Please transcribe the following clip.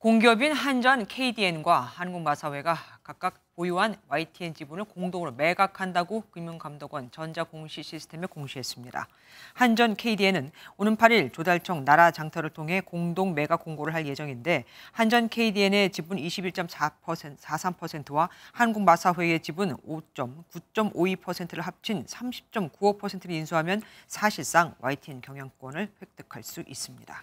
공기업인 한전, KDN과 한국마사회가 각각 보유한 YTN 지분을 공동으로 매각한다고 금융감독원 전자공시 시스템에 공시했습니다. 한전 KDN은 오는 8일 조달청 나라 장터를 통해 공동 매각 공고를 할 예정인데 한전 KDN의 지분 21.43%와 한국마사회의 지분 5.9.52%를 합친 30.95%를 인수하면 사실상 YTN 경영권을 획득할 수 있습니다.